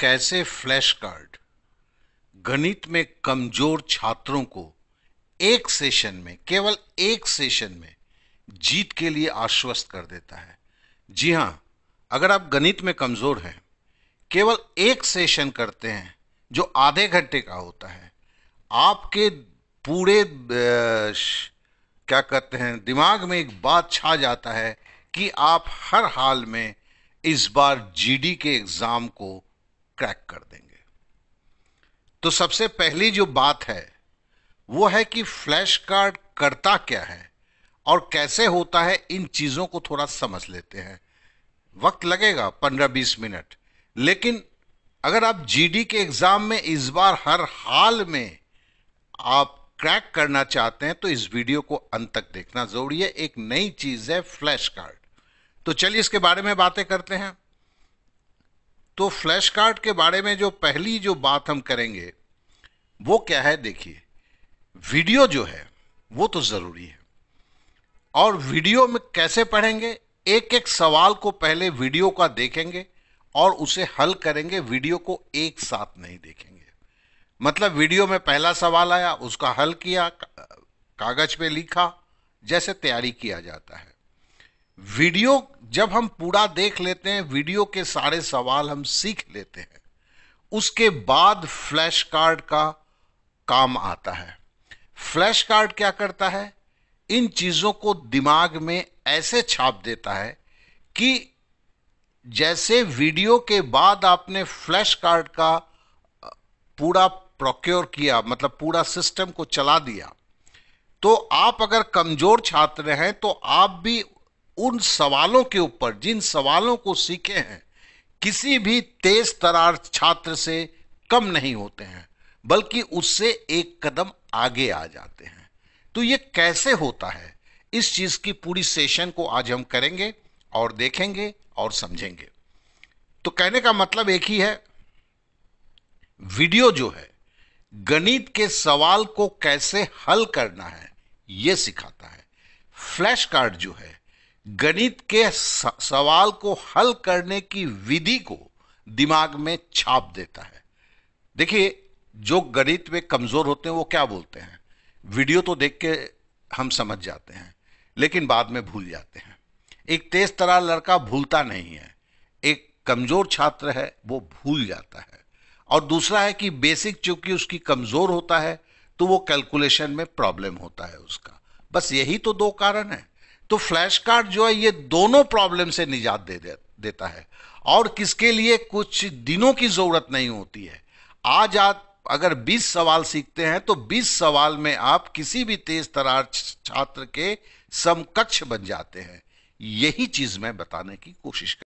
कैसे flash card गणित में कमजोर छात्रों को एक सेशन में केवल एक सेशन में जीत के लिए आश्वस्त कर देता है जी हां अगर आप गणित में कमजोर हैं केवल एक सेशन करते हैं जो आधे घंटे का होता है आपके पूरे क्या कहते हैं दिमाग में एक बात छा जाता है कि आप हर हाल में इस बार जीडी के एग्ज़ाम को क्रैक कर देंगे तो सबसे पहली जो बात है वो है कि फ्लैश कार्ड करता क्या है और कैसे होता है इन चीजों को थोड़ा समझ लेते हैं वक्त लगेगा पंद्रह बीस मिनट लेकिन अगर आप जीडी के एग्जाम में इस बार हर हाल में आप क्रैक करना चाहते हैं तो इस वीडियो को अंत तक देखना जरूरी है एक नई चीज है फ्लैश कार्ड तो चलिए इसके बारे में बातें करते हैं तो फ्लैश कार्ड के बारे में जो पहली जो बात हम करेंगे वो क्या है देखिए वीडियो जो है वो तो जरूरी है और वीडियो में कैसे पढ़ेंगे एक एक सवाल को पहले वीडियो का देखेंगे और उसे हल करेंगे वीडियो को एक साथ नहीं देखेंगे मतलब वीडियो में पहला सवाल आया उसका हल किया कागज पे लिखा जैसे तैयारी किया जाता है वीडियो जब हम पूरा देख लेते हैं वीडियो के सारे सवाल हम सीख लेते हैं उसके बाद फ्लैश कार्ड का काम आता है फ्लैश कार्ड क्या करता है इन चीज़ों को दिमाग में ऐसे छाप देता है कि जैसे वीडियो के बाद आपने फ्लैश कार्ड का पूरा प्रोक्योर किया मतलब पूरा सिस्टम को चला दिया तो आप अगर कमज़ोर छात्र हैं तो आप भी उन सवालों के ऊपर जिन सवालों को सीखे हैं किसी भी तेज तरार छात्र से कम नहीं होते हैं बल्कि उससे एक कदम आगे आ जाते हैं तो ये कैसे होता है इस चीज की पूरी सेशन को आज हम करेंगे और देखेंगे और समझेंगे तो कहने का मतलब एक ही है वीडियो जो है गणित के सवाल को कैसे हल करना है यह सिखाता है फ्लैश कार्ड जो है गणित के सवाल को हल करने की विधि को दिमाग में छाप देता है देखिए जो गणित में कमजोर होते हैं वो क्या बोलते हैं वीडियो तो देख के हम समझ जाते हैं लेकिन बाद में भूल जाते हैं एक तेज तरह लड़का भूलता नहीं है एक कमजोर छात्र है वो भूल जाता है और दूसरा है कि बेसिक चूंकि उसकी कमजोर होता है तो वो कैलकुलेशन में प्रॉब्लम होता है उसका बस यही तो दो कारण है तो फ्लैश कार्ड जो है ये दोनों प्रॉब्लम से निजात दे, देता है और किसके लिए कुछ दिनों की जरूरत नहीं होती है आज आप अगर 20 सवाल सीखते हैं तो 20 सवाल में आप किसी भी तेज तरार छात्र के समकक्ष बन जाते हैं यही चीज मैं बताने की कोशिश कर